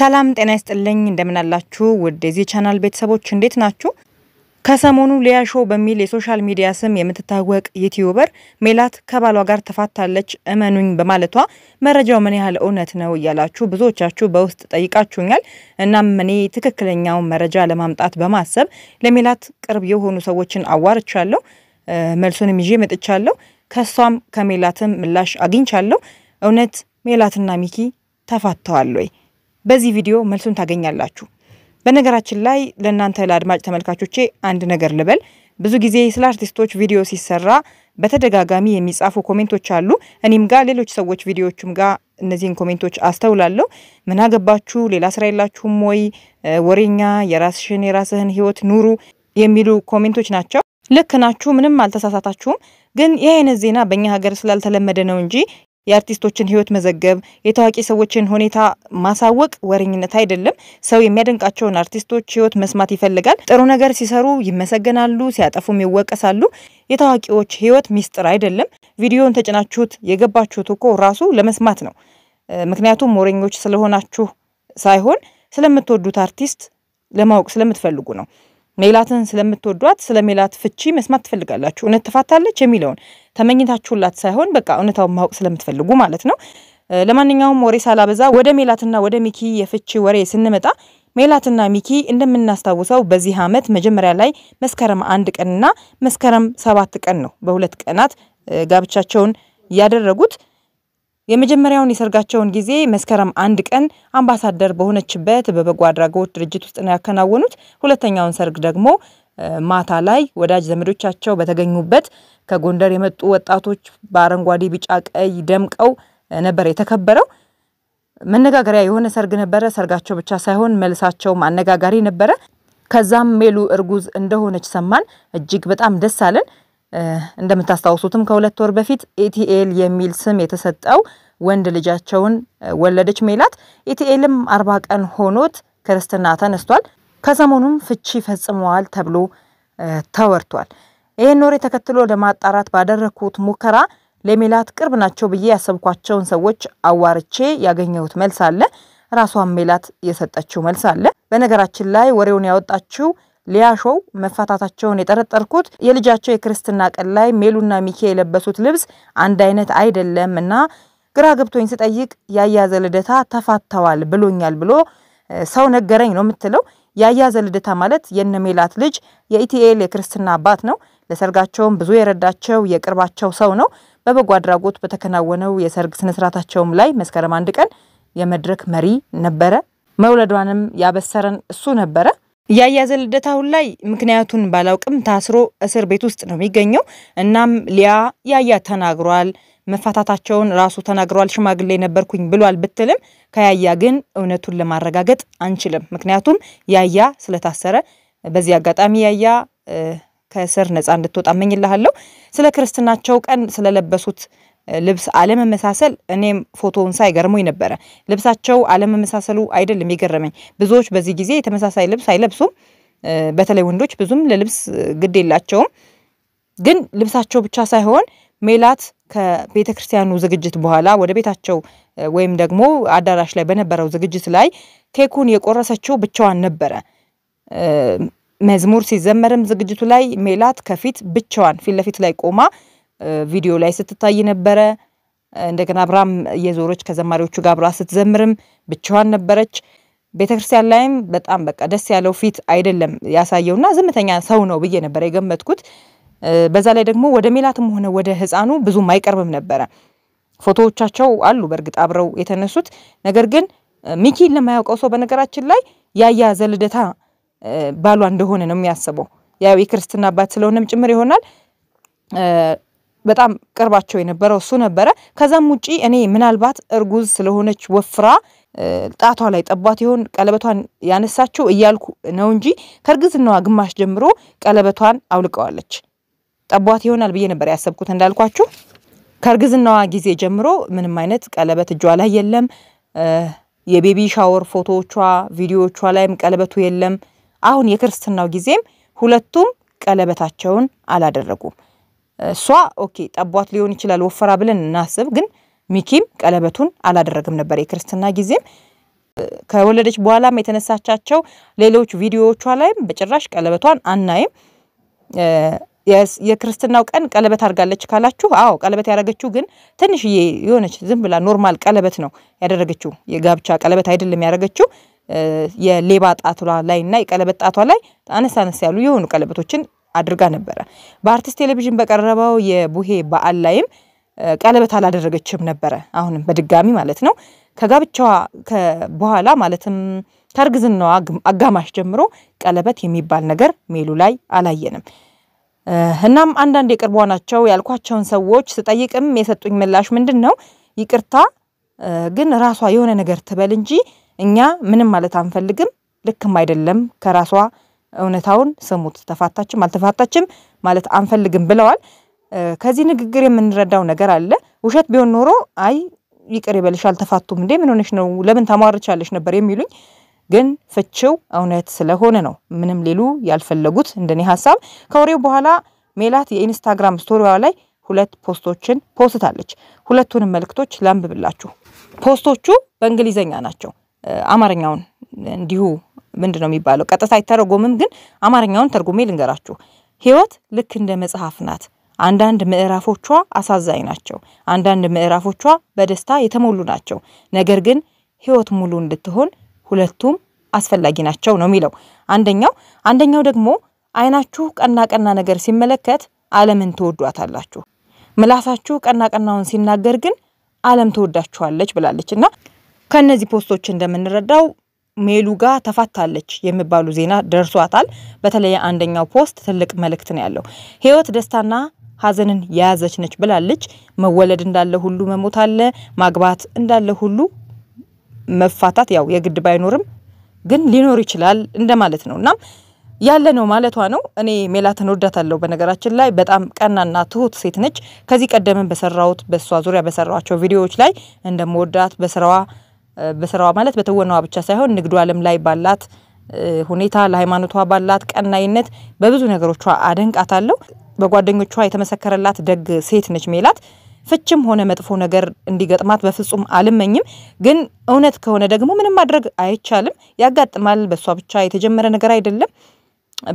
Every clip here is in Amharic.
ሰላም ጤና ይስጥልኝ። እንደምን አላችሁ ውድ የዚህ ቻናል ቤተሰቦች እንዴት ናችሁ? ከሰሞኑ ሊያ ሾው በሚል የሶሻል ሚዲያ ስም የምትታወቅ ዩቲዩበር ሜላት ከባሏ ጋር ተፋታለች እመኑኝ በማለቷ መረጃው ምን ያህል እውነት ነው እያላችሁ ብዙዎቻችሁ በውስጥ ጠይቃችሁኛል። እናም እኔ ትክክለኛውን መረጃ ለማምጣት በማሰብ ለሜላት ቅርብ የሆኑ ሰዎችን አዋርቻለሁ። መልሱንም ይዤ መጥቻለሁ። ከእሷም ከሜላትም ምላሽ አግኝቻለሁ። እውነት ሜላትና ሚኪ ተፋተዋል ወይ? በዚህ ቪዲዮ መልሱን ታገኛላችሁ። በነገራችን ላይ ለእናንተ ለአድማጭ ተመልካቾቼ አንድ ነገር ልበል። ብዙ ጊዜ ስለ አርቲስቶች ቪዲዮ ሲሰራ በተደጋጋሚ የሚጻፉ ኮሜንቶች አሉ። እኔም ጋር ሌሎች ሰዎች ቪዲዮዎችም ጋር እነዚህን ኮሜንቶች አስተውላለሁ። ምን አገባችሁ? ሌላ ስራ የላችሁም ወይ? ወሬኛ፣ የራስሽን የራስህን ህይወት ኑሩ የሚሉ ኮሜንቶች ናቸው። ልክ ናችሁ። ምንም አልተሳሳታችሁም። ግን ይህ አይነት ዜና በእኛ ሀገር ስላልተለመደ ነው እንጂ የአርቲስቶችን ህይወት መዘገብ፣ የታዋቂ ሰዎችን ሁኔታ ማሳወቅ ወረኝነት አይደለም። ሰው የሚያደንቃቸውን አርቲስቶች ህይወት መስማት ይፈልጋል። ጥሩ ነገር ሲሰሩ ይመሰገናሉ፣ ሲያጠፉም ይወቀሳሉ። የታዋቂዎች ህይወት ሚስጥር አይደለም። ቪዲዮን ተጭናችሁት የገባችሁት እኮ ራሱ ለመስማት ነው። ምክንያቱም ወረኞች ስለሆናችሁ ሳይሆን ስለምትወዱት አርቲስት ለማወቅ ስለምትፈልጉ ነው። ሜላትን ስለምትወዷት ስለ ሜላት ፍቺ መስማት ትፈልጋላችሁ። እውነት ትፋታለች የሚለውን ተመኝታችሁላት ሳይሆን በቃ እውነታውን ማወቅ ስለምትፈልጉ ማለት ነው። ለማንኛውም ወሬ ሳላበዛ ወደ ሜላትና ወደ ሚኪ የፍቺ ወሬ ስንመጣ ሜላትና ሚኪ እንደምናስታውሰው በዚህ ዓመት መጀመሪያ ላይ መስከረም አንድ ቀንና መስከረም ሰባት ቀን ነው በሁለት ቀናት ጋብቻቸውን ያደረጉት። የመጀመሪያውን የሰርጋቸውን ጊዜ መስከረም አንድ ቀን አምባሳደር በሆነችበት በበጎ አድራጎት ድርጅት ውስጥ ነው ያከናወኑት። ሁለተኛውን ሰርግ ደግሞ ማታ ላይ ወዳጅ ዘመዶቻቸው በተገኙበት ከጎንደር የመጡ ወጣቶች በአረንጓዴ፣ ቢጫ፣ ቀይ ደምቀው ነበር የተከበረው። መነጋገሪያ የሆነ ሰርግ ነበረ። ሰርጋቸው ብቻ ሳይሆን መልሳቸውም አነጋጋሪ ነበረ። ከዛም ሜሉ እርጉዝ እንደሆነች ሰማን። እጅግ በጣም ደስ አለን። እንደምታስታውሱትም ከሁለት ወር በፊት ኢቲኤል የሚል ስም የተሰጠው ወንድ ልጃቸውን ወለደች ሜላት። ኢቲኤልም አርባ ቀን ሆኖት ክርስትና ተነስቷል። ከሰሞኑም ፍቺ ፈጽመዋል ተብሎ ተወርቷል። ይህን ወሬ ተከትሎ ለማጣራት ባደረግኩት ሙከራ ለሜላት ቅርብ ናቸው ብዬ ያሰብኳቸውን ሰዎች አዋርቼ ያገኘሁት መልስ አለ። ራሷን ሜላት የሰጠችው መልስ አለ። በነገራችን ላይ ወሬውን ያወጣችው ሊያሾው መፋታታቸውን የጠረጠርኩት የልጃቸው የክርስትና ቀን ላይ ሜሉና ሚኬ የለበሱት ልብስ አንድ አይነት አይደለም እና ግራ ገብቶኝ ስጠይቅ ያያዘ ልደታ ተፋተዋል ብሎኛል ብሎ ሰው ነገረኝ ነው የምትለው። ያያዘ ልደታ ማለት የነሜላት ልጅ የኢቲኤል የክርስትና አባት ነው። ለሰርጋቸውም ብዙ የረዳቸው የቅርባቸው ሰው ነው። በበጎ አድራጎት በተከናወነው የሰርግ ስነስርዓታቸውም ላይ መስከረም አንድ ቀን የመድረክ መሪ ነበረ። መውለዷንም ያበሰረን እሱ ነበረ። ያያዘ ልደት አሁን ላይ ምክንያቱን ባላውቅም ታስሮ እስር ቤት ውስጥ ነው የሚገኘው። እናም ሊያ ያያ ተናግሯል መፋታታቸውን ራሱ ተናግሯል። ሽማግሌ ነበርኩኝ ብሏል ብትልም ከያያ ግን እውነቱን ለማረጋገጥ አንችልም። ምክንያቱም ያያ ስለታሰረ። በዚህ አጋጣሚ ያያ ከእስር ነፃ እንድትወጣ እመኝልሃለሁ። ስለ ክርስትናቸው ቀን ስለለበሱት ልብስ አለመመሳሰል እኔም ፎቶውን ሳይ ገርሞኝ ነበረ። ልብሳቸው አለመመሳሰሉ አይደለም የገረመኝ። ብዙዎች በዚህ ጊዜ ተመሳሳይ ልብስ አይለብሱም። በተለይ ወንዶች ብዙም ለልብስ ግድ የላቸውም። ግን ልብሳቸው ብቻ ሳይሆን ሜላት ከቤተ ክርስቲያኑ ዝግጅት በኋላ ወደ ቤታቸው ወይም ደግሞ አዳራሽ ላይ በነበረው ዝግጅት ላይ ኬኩን የቆረሰችው ብቻዋን ነበረ። መዝሙር ሲዘመርም ዝግጅቱ ላይ ሜላት ከፊት ብቻዋን ፊት ለፊት ላይ ቆማ ቪዲዮ ላይ ስትታይ ነበረ። እንደገና አብራም እየዞረች ከዘማሪዎቹ ጋር አብራ ስትዘምርም ብቻዋን ነበረች። ቤተክርስቲያን ላይም በጣም በቃ ደስ ያለው ፊት አይደለም ያሳየውና ዝምተኛ ሰው ነው ብዬ ነበረ የገመትኩት። በዛ ላይ ደግሞ ወደ ሜላትም ሆነ ወደ ህፃኑ ብዙም አይቀርብም ነበረ። ፎቶዎቻቸው አሉ በእርግጥ አብረው የተነሱት። ነገር ግን ሚኪን ለማያውቀው ሰው በነገራችን ላይ ያያ ዘልደታ ባሏ እንደሆነ ነው የሚያስበው። ያው የክርስትና አባት ስለሆነም ጭምር ይሆናል በጣም ቅርባቸው የነበረው እሱ ነበረ። ከዛም ውጪ እኔ ምናልባት እርጉዝ ስለሆነች ወፍራ ጣቷ ላይ ጠቧት ይሆን ቀለበቷን ያነሳችው እያልኩ ነው እንጂ ከእርግዝናዋ ግማሽ ጀምሮ ቀለበቷን አውልቀዋለች። ጠቧት ይሆናል ብዬ ነበር ያሰብኩት። እንዳልኳችሁ ከእርግዝናዋ ጊዜ ጀምሮ ምንም አይነት ቀለበት እጇ ላይ የለም። የቤቢ ሻወር ፎቶዎቿ፣ ቪዲዮዎቿ ላይም ቀለበቱ የለም። አሁን የክርስትናው ጊዜም ሁለቱም ቀለበታቸውን አላደረጉም። እሷ ኦኬ ጠቧት ሊሆን ይችላል ወፈራ ብለን እናስብ። ግን ሚኪም ቀለበቱን አላደረግም ነበር የክርስትና ጊዜም ከወለደች በኋላም የተነሳቻቸው ሌሎች ቪዲዮዎቿ ላይም በጭራሽ ቀለበቷን አናይም። የክርስትናው ቀን ቀለበት አድርጋለች ካላችሁ፣ አዎ ቀለበት ያደረገችው ግን ትንሽዬ የሆነች ዝም ብላ ኖርማል ቀለበት ነው ያደረገችው። የጋብቻ ቀለበት አይደለም ያደረገችው። የሌባ ጣቷ ላይ እና የቀለበት ጣቷ ላይ አነስ አነስ ያሉ የሆኑ ቀለበቶችን አድርጋ ነበረ። በአርቲስት ቴሌቪዥን በቀረበው የቡሄ በዓል ላይም ቀለበት አላደረገችም ነበረ። አሁንም በድጋሚ ማለት ነው ከጋብቻዋ በኋላ ማለትም ከእርግዝናዋ አጋማሽ ጀምሮ ቀለበት የሚባል ነገር ሜሉ ላይ አላየንም። እናም አንዳንድ የቅርቧ ናቸው ያልኳቸውን ሰዎች ስጠይቅም የሰጡኝ ምላሽ ምንድን ነው? ይቅርታ ግን ራሷ የሆነ ነገር ትበል እንጂ እኛ ምንም ማለት አንፈልግም፣ ልክም አይደለም ከራሷ እውነታውን ስሙት። ተፋታችም አልተፋታችም ማለት አንፈልግም ብለዋል። ከዚህ ንግግር የምንረዳው ነገር አለ። ውሸት ቢሆን ኖሮ አይ ይቅር ይበልሽ አልተፋቱም እንዴ ምን ሆነሽ ነው ለምን ታሟርቻለሽ ነበር የሚሉኝ። ግን ፍቺው እውነት ስለሆነ ነው ምንም ሌሉ ያልፈለጉት እንደኔ ሀሳብ። ከወሬው በኋላ ሜላት የኢንስታግራም ስቶሪዋ ላይ ሁለት ፖስቶችን ፖስታለች። ሁለቱንም መልእክቶች ላንብብላችሁ። ፖስቶቹ በእንግሊዘኛ ናቸው። አማርኛውን እንዲሁ ምንድን ነው የሚባለው? ቀጥታ አይተረጎምም፣ ግን አማርኛውን ተርጉሜ ልንገራችሁ። ህይወት ልክ እንደ መጽሐፍ ናት። አንዳንድ ምዕራፎቿ አሳዛኝ ናቸው። አንዳንድ ምዕራፎቿ በደስታ የተሞሉ ናቸው። ነገር ግን ህይወት ሙሉ እንድትሆን ሁለቱም አስፈላጊ ናቸው ነው የሚለው አንደኛው። አንደኛው ደግሞ አይናችሁ ቀና ቀና ነገር ሲመለከት ዓለምን ትወዷታላችሁ፣ ምላሳችሁ ቀና ቀናውን ሲናገር ግን ዓለም ትወዳችኋለች ብላለች እና ከነዚህ ፖስቶች እንደምንረዳው ሜሉ ጋር ተፋታለች የሚባሉ ዜና ደርሷታል። በተለይ አንደኛው ፖስት ትልቅ መልእክት ነው ያለው። ህይወት ደስታና ሀዘንን የያዘች ነች ብላለች። መወለድ እንዳለ ሁሉ መሞት አለ። ማግባት እንዳለ ሁሉ መፋታት ያው የግድ ባይኖርም ግን ሊኖር ይችላል እንደማለት ነው እና ያለ ነው ማለቷ ነው። እኔ ሜላትን ወዳታለሁ። በነገራችን ላይ በጣም ቀናና ትሁት ሴት ነች። ከዚህ ቀደምን በሰራሁት በእሷ ዙሪያ በሰራቸው ቪዲዮዎች ላይ እንደምወዳት በስራዋ በስራዋ ማለት በተወናዋ ብቻ ሳይሆን ንግዱ ዓለም ላይ ባላት ሁኔታ ለሃይማኖቷ ባላት ቀናይነት በብዙ ነገሮቿ አደንቃታለሁ። በጓደኞቿ የተመሰከረላት ደግ ሴት ነች ሜላት። ፍችም ሆነ መጥፎ ነገር እንዲገጥማት በፍጹም አልመኝም። ግን እውነት ከሆነ ደግሞ ምንም ማድረግ አይቻልም፣ ያጋጥማል። በእሷ ብቻ የተጀመረ ነገር አይደለም።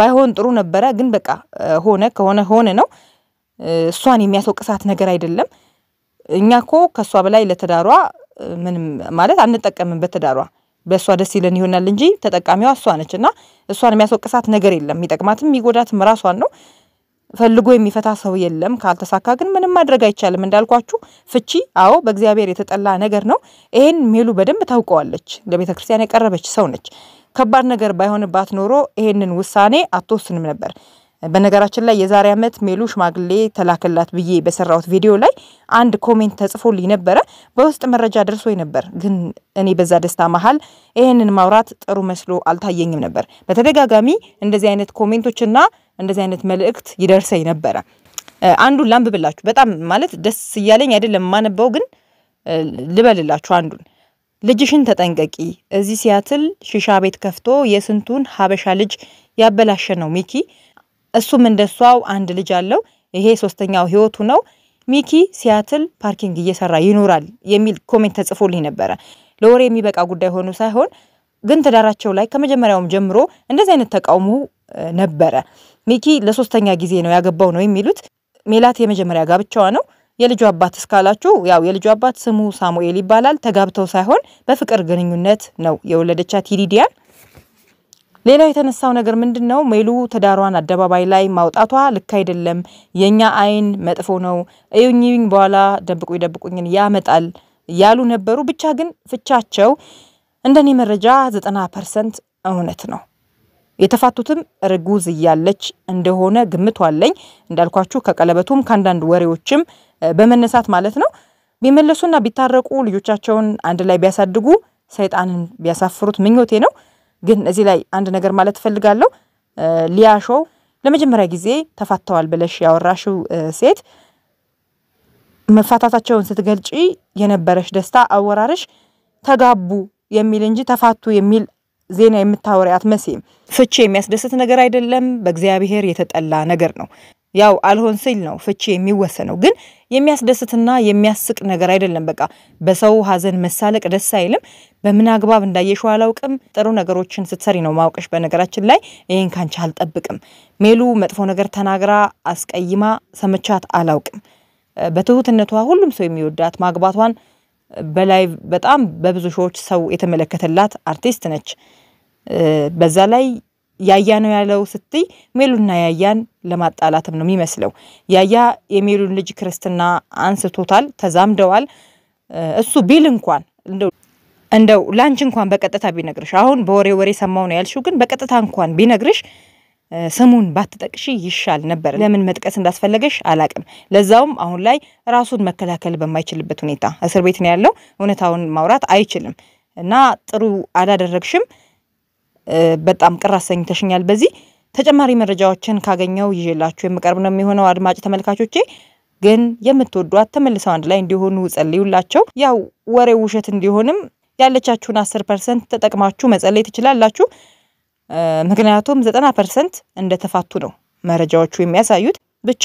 ባይሆን ጥሩ ነበረ፣ ግን በቃ ሆነ ከሆነ ሆነ ነው። እሷን የሚያስወቅሳት ነገር አይደለም። እኛ ኮ ከእሷ በላይ ለትዳሯ ምንም ማለት አንጠቀምም በትዳሯ በእሷ ደስ ይለን ይሆናል እንጂ ተጠቃሚዋ እሷ ነች እና እሷን የሚያስወቅሳት ነገር የለም። የሚጠቅማትም የሚጎዳትም ራሷን ነው። ፈልጎ የሚፈታ ሰው የለም። ካልተሳካ ግን ምንም ማድረግ አይቻልም። እንዳልኳችሁ ፍቺ፣ አዎ በእግዚአብሔር የተጠላ ነገር ነው። ይሄን ሜሉ በደንብ ታውቀዋለች። ለቤተ ክርስቲያን የቀረበች ሰው ነች። ከባድ ነገር ባይሆንባት ኖሮ ይሄንን ውሳኔ አትወስንም ነበር። በነገራችን ላይ የዛሬ ዓመት ሜሉ ሽማግሌ ተላከላት ብዬ በሰራሁት ቪዲዮ ላይ አንድ ኮሜንት ተጽፎልኝ ነበረ። በውስጥ መረጃ ደርሶ ነበር፣ ግን እኔ በዛ ደስታ መሀል ይህንን ማውራት ጥሩ መስሎ አልታየኝም ነበር። በተደጋጋሚ እንደዚህ አይነት ኮሜንቶችና እንደዚህ አይነት መልእክት ይደርሰኝ ነበረ። አንዱን ላንብብላችሁ። በጣም ማለት ደስ እያለኝ አይደለም የማነበው፣ ግን ልበልላችሁ አንዱን ልጅሽን ተጠንቀቂ። እዚህ ሲያትል ሽሻ ቤት ከፍቶ የስንቱን ሀበሻ ልጅ ያበላሸ ነው ሚኪ እሱም እንደሷው አንድ ልጅ አለው። ይሄ ሶስተኛው ህይወቱ ነው። ሚኪ ሲያትል ፓርኪንግ እየሰራ ይኖራል የሚል ኮሜንት ተጽፎልኝ ነበረ። ለወሬ የሚበቃ ጉዳይ ሆኖ ሳይሆን ግን ትዳራቸው ላይ ከመጀመሪያውም ጀምሮ እንደዚህ አይነት ተቃውሞ ነበረ። ሚኪ ለሶስተኛ ጊዜ ነው ያገባው ነው የሚሉት። ሜላት የመጀመሪያ ጋብቻዋ ነው። የልጁ አባት እስካላችሁ ያው የልጁ አባት ስሙ ሳሙኤል ይባላል። ተጋብተው ሳይሆን በፍቅር ግንኙነት ነው የወለደቻት ይዲዲያን ሌላው የተነሳው ነገር ምንድን ነው? ሜሉ ትዳሯን አደባባይ ላይ ማውጣቷ ልክ አይደለም፣ የእኛ አይን መጥፎ ነው፣ እዩኝኝ በኋላ ደብቁ ደብቁኝን ያመጣል ያሉ ነበሩ። ብቻ ግን ፍቻቸው እንደኔ መረጃ ዘጠና ፐርሰንት እውነት ነው። የተፋቱትም ርጉዝ እያለች እንደሆነ ግምቱ አለኝ። እንዳልኳችሁ ከቀለበቱም ከአንዳንድ ወሬዎችም በመነሳት ማለት ነው። ቢመለሱና ቢታረቁ ልጆቻቸውን አንድ ላይ ቢያሳድጉ ሰይጣንን ቢያሳፍሩት ምኞቴ ነው። ግን እዚህ ላይ አንድ ነገር ማለት ትፈልጋለሁ ሊያሾ ለመጀመሪያ ጊዜ ተፋተዋል ብለሽ ያወራሽው ሴት መፋታታቸውን ስትገልጪ የነበረሽ ደስታ አወራረሽ ተጋቡ የሚል እንጂ ተፋቱ የሚል ዜና የምታወሪ አትመስይም። ፍቺ የሚያስደስት ነገር አይደለም፣ በእግዚአብሔር የተጠላ ነገር ነው። ያው አልሆን ሲል ነው ፍቺ የሚወሰነው። ግን የሚያስደስትና የሚያስቅ ነገር አይደለም። በቃ በሰው ሀዘን መሳለቅ ደስ አይልም። በምን አግባብ እንዳየሽው አላውቅም። ጥሩ ነገሮችን ስትሰሪ ነው ማውቀሽ። በነገራችን ላይ ይህን ካንቺ አልጠብቅም። ሜሉ መጥፎ ነገር ተናግራ አስቀይማ ሰምቻት አላውቅም። በትሁትነቷ ሁሉም ሰው የሚወዳት ማግባቷን በላይ በጣም በብዙ ሰዎች ሰው የተመለከተላት አርቲስት ነች። በዛ ላይ ያያ ነው ያለው ስትይ ሜሉና ያያን ለማጣላትም ነው የሚመስለው። ያያ የሜሉን ልጅ ክርስትና አንስቶታል፣ ተዛምደዋል። እሱ ቢል እንኳን እንደው ላንች እንኳን በቀጥታ ቢነግርሽ አሁን በወሬ ወሬ ሰማው ነው ያልሽው፣ ግን በቀጥታ እንኳን ቢነግርሽ ስሙን ባትጠቅሺ ይሻል ነበር። ለምን መጥቀስ እንዳስፈለገሽ አላቅም። ለዛውም አሁን ላይ ራሱን መከላከል በማይችልበት ሁኔታ እስር ቤት ነው ያለው። እውነታውን ማውራት አይችልም እና ጥሩ አላደረግሽም። በጣም ቅር ተሽኛል። በዚህ ተጨማሪ መረጃዎችን ካገኘው ይዤላችሁ የምቀርብ ነው የሚሆነው። አድማጭ ተመልካቾቼ ግን የምትወዷት ተመልሰው አንድ ላይ እንዲሆኑ ጸልዩላቸው። ያው ወሬ ውሸት እንዲሆንም ያለቻችሁን አስር ፐርሰንት ተጠቅማችሁ መጸለይ ትችላላችሁ። ምክንያቱም ዘጠና ፐርሰንት እንደተፋቱ ነው መረጃዎቹ የሚያሳዩት። ብቻ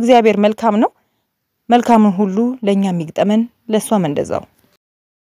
እግዚአብሔር መልካም ነው። መልካምን ሁሉ ለእኛ የሚግጠመን ለእሷም እንደዛው።